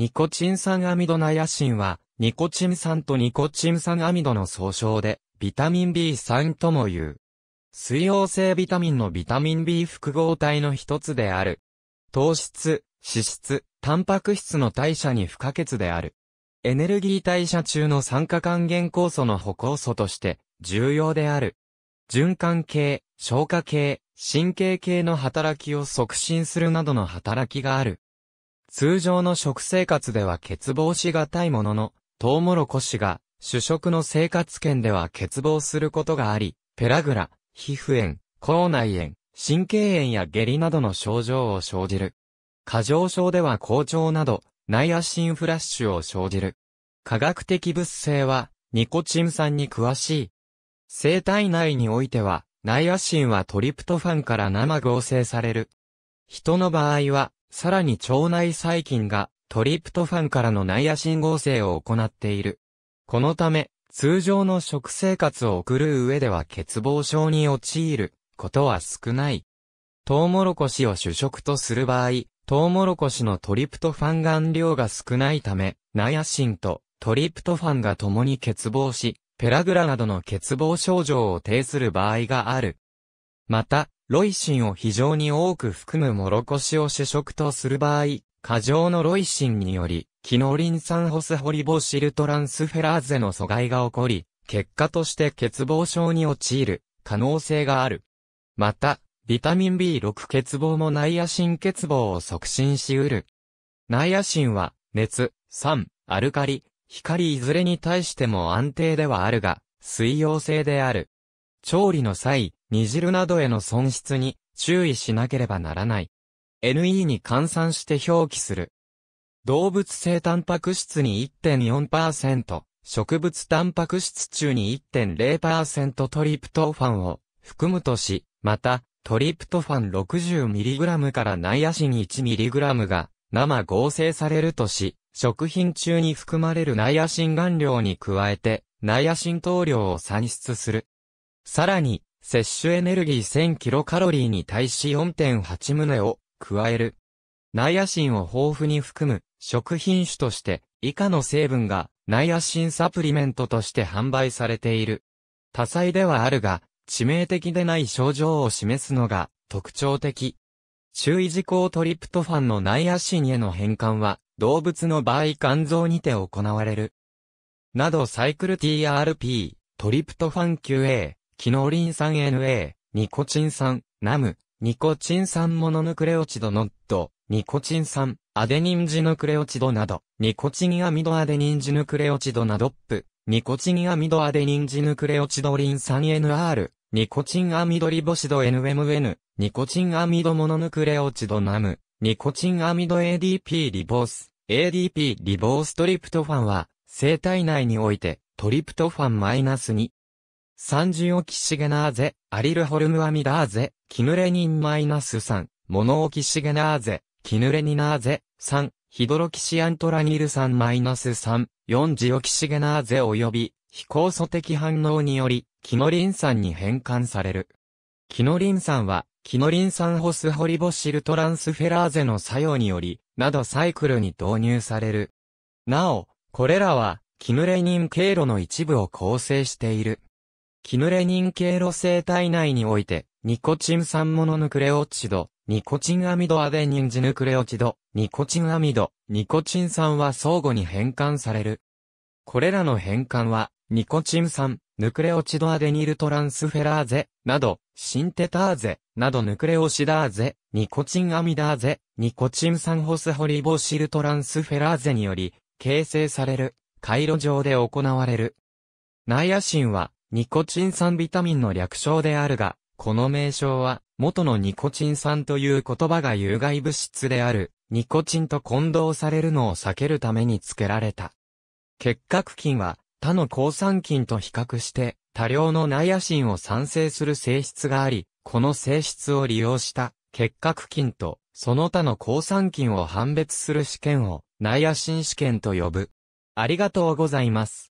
ニコチン酸アミドナヤシンは、ニコチン酸とニコチン酸アミドの総称で、ビタミン B3 とも言う。水溶性ビタミンのビタミン B 複合体の一つである。糖質、脂質、タンパク質の代謝に不可欠である。エネルギー代謝中の酸化還元酵素の補酵素として重要である。循環系、消化系、神経系の働きを促進するなどの働きがある。通常の食生活では欠乏しがたいものの、トウモロコシが、主食の生活圏では欠乏することがあり、ペラグラ、皮膚炎、口内炎、神経炎や下痢などの症状を生じる。過剰症では好調など、ナイアシンフラッシュを生じる。科学的物性は、ニコチン酸に詳しい。生体内においては、ナイアシンはトリプトファンから生合成される。人の場合は、さらに腸内細菌がトリプトファンからの内野信合成を行っている。このため、通常の食生活を送る上では欠乏症に陥ることは少ない。トウモロコシを主食とする場合、トウモロコシのトリプトファン含量が少ないため、ナヤシンとトリプトファンが共に欠乏し、ペラグラなどの欠乏症状を呈する場合がある。また、ロイシンを非常に多く含むもろこしを主食とする場合、過剰のロイシンにより、キノリン酸ホスホリボシルトランスフェラーゼの阻害が起こり、結果として欠乏症に陥る可能性がある。また、ビタミン B6 欠乏もナイアシン欠乏を促進しうる。ナイアシンは、熱、酸、アルカリ、光いずれに対しても安定ではあるが、水溶性である。調理の際、煮汁などへの損失に注意しなければならない。NE に換算して表記する。動物性タンパク質に1.4%、植物タンパク質中に1.0%トリプトファンを含むとし、また、トリプトファン 60mg からナイアシン 1mg が生合成されるとし、食品中に含まれるナイアシン含量に加えて、ナイアシン糖量を算出する。さらに、摂取エネルギー 1000kcal に対し4.8棟を加える。ナイアシンを豊富に含む食品種として以下の成分がナイアシンサプリメントとして販売されている。多彩ではあるが致命的でない症状を示すのが特徴的。注意事項トリプトファンのナイアシンへの変換は動物の場合肝臓にて行われる。などサイクル TRP、トリプトファン QA、キノーリン酸 NA、ニコチン酸、ナム、ニコチン酸モノヌクレオチドノット、ニコチン酸、アデニンジヌクレオチドなど、ニコチンアミドアデニンジヌクレオチドなどップ、ニコチンアミドアデニンジヌクレオチドリン酸 NR、ニコチンアミドリボシド NMN、ニコチンアミドモノヌクレオチドナム、ニコチンアミド ADP リボース、ADP リボーストリプトファンは、生体内において、トリプトファンマイナス -2、サンジオキシゲナーゼ、アリルホルムアミダーゼ、キヌレニンマイナス3、モノオキシゲナーゼ、キヌレニナーゼ、3、ヒドロキシアントラニル酸マイナス3、四ジオキシゲナーゼ及び、非酵素的反応により、キノリン酸に変換される。キノリン酸は、キノリン酸ホスホリボシルトランスフェラーゼの作用により、などサイクルに導入される。なお、これらは、キヌレニン経路の一部を構成している。キヌレニン経路生体内において、ニコチン酸モノヌクレオチド、ニコチンアミドアデニンジヌクレオチド、ニコチンアミド、ニコチン酸は相互に変換される。これらの変換は、ニコチン酸、ヌクレオチドアデニルトランスフェラーゼ、など、シンテターゼ、などヌクレオシダーゼ、ニコチンアミダーゼ、ニコチン酸ホスホリボシルトランスフェラーゼにより、形成される、回路上で行われる。ナイアシンは、ニコチン酸ビタミンの略称であるが、この名称は、元のニコチン酸という言葉が有害物質である、ニコチンと混同されるのを避けるために付けられた。結核菌は、他の抗酸菌と比較して、多量のナイアシンを産生する性質があり、この性質を利用した結核菌とその他の抗酸菌を判別する試験をナイアシン試験と呼ぶ。ありがとうございます。